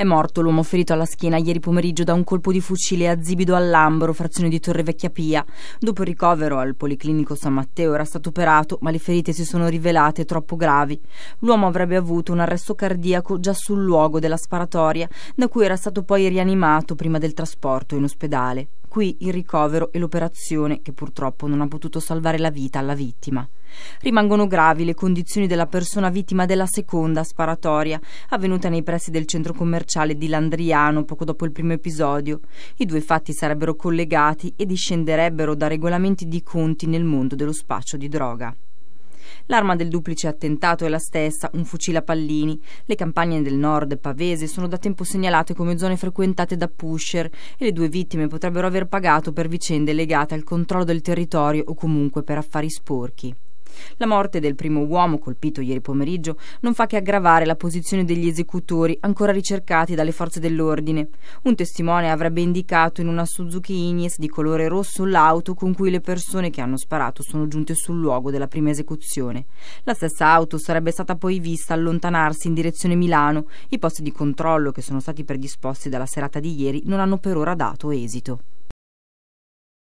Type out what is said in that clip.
È morto l'uomo ferito alla schiena ieri pomeriggio da un colpo di fucile a Zibido all'Ambro, frazione di Torre Vecchia Pia. Dopo il ricovero al Policlinico San Matteo era stato operato, ma le ferite si sono rivelate troppo gravi. L'uomo avrebbe avuto un arresto cardiaco già sul luogo della sparatoria, da cui era stato poi rianimato prima del trasporto in ospedale qui il ricovero e l'operazione che purtroppo non ha potuto salvare la vita alla vittima. Rimangono gravi le condizioni della persona vittima della seconda sparatoria avvenuta nei pressi del centro commerciale di Landriano poco dopo il primo episodio. I due fatti sarebbero collegati e discenderebbero da regolamenti di conti nel mondo dello spaccio di droga. L'arma del duplice attentato è la stessa, un fucile a pallini. Le campagne del nord pavese sono da tempo segnalate come zone frequentate da pusher e le due vittime potrebbero aver pagato per vicende legate al controllo del territorio o comunque per affari sporchi. La morte del primo uomo colpito ieri pomeriggio non fa che aggravare la posizione degli esecutori ancora ricercati dalle forze dell'ordine. Un testimone avrebbe indicato in una Suzuki Ignis di colore rosso l'auto con cui le persone che hanno sparato sono giunte sul luogo della prima esecuzione. La stessa auto sarebbe stata poi vista allontanarsi in direzione Milano. I posti di controllo che sono stati predisposti dalla serata di ieri non hanno per ora dato esito.